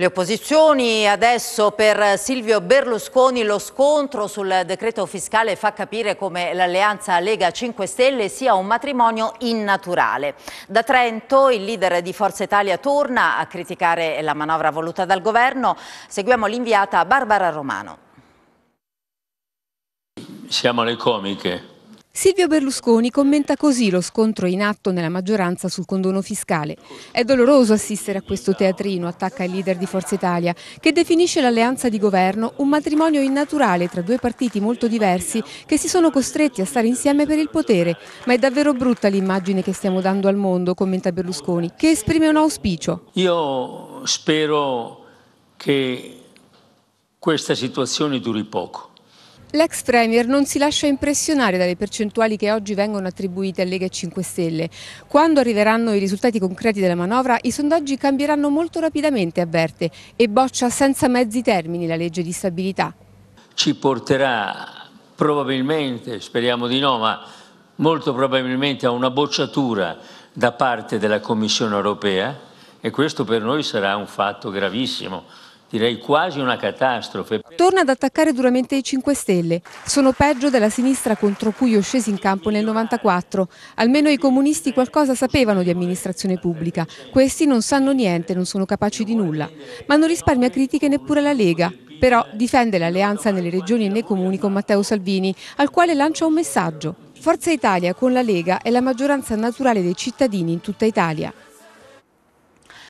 Le opposizioni adesso per Silvio Berlusconi lo scontro sul decreto fiscale fa capire come l'alleanza Lega 5 Stelle sia un matrimonio innaturale. Da Trento il leader di Forza Italia torna a criticare la manovra voluta dal governo. Seguiamo l'inviata Barbara Romano. Siamo alle comiche Silvio Berlusconi commenta così lo scontro in atto nella maggioranza sul condono fiscale. È doloroso assistere a questo teatrino, attacca il leader di Forza Italia, che definisce l'alleanza di governo un matrimonio innaturale tra due partiti molto diversi che si sono costretti a stare insieme per il potere. Ma è davvero brutta l'immagine che stiamo dando al mondo, commenta Berlusconi, che esprime un auspicio. Io spero che questa situazione duri poco L'ex Premier non si lascia impressionare dalle percentuali che oggi vengono attribuite a Lega e 5 Stelle. Quando arriveranno i risultati concreti della manovra, i sondaggi cambieranno molto rapidamente, avverte, e boccia senza mezzi termini la legge di stabilità. Ci porterà probabilmente, speriamo di no, ma molto probabilmente a una bocciatura da parte della Commissione europea e questo per noi sarà un fatto gravissimo direi quasi una catastrofe. Torna ad attaccare duramente i 5 Stelle. Sono peggio della sinistra contro cui io scesi in campo nel 94. Almeno i comunisti qualcosa sapevano di amministrazione pubblica. Questi non sanno niente, non sono capaci di nulla. Ma non risparmia critiche neppure la Lega. Però difende l'alleanza nelle regioni e nei comuni con Matteo Salvini, al quale lancia un messaggio. Forza Italia con la Lega è la maggioranza naturale dei cittadini in tutta Italia.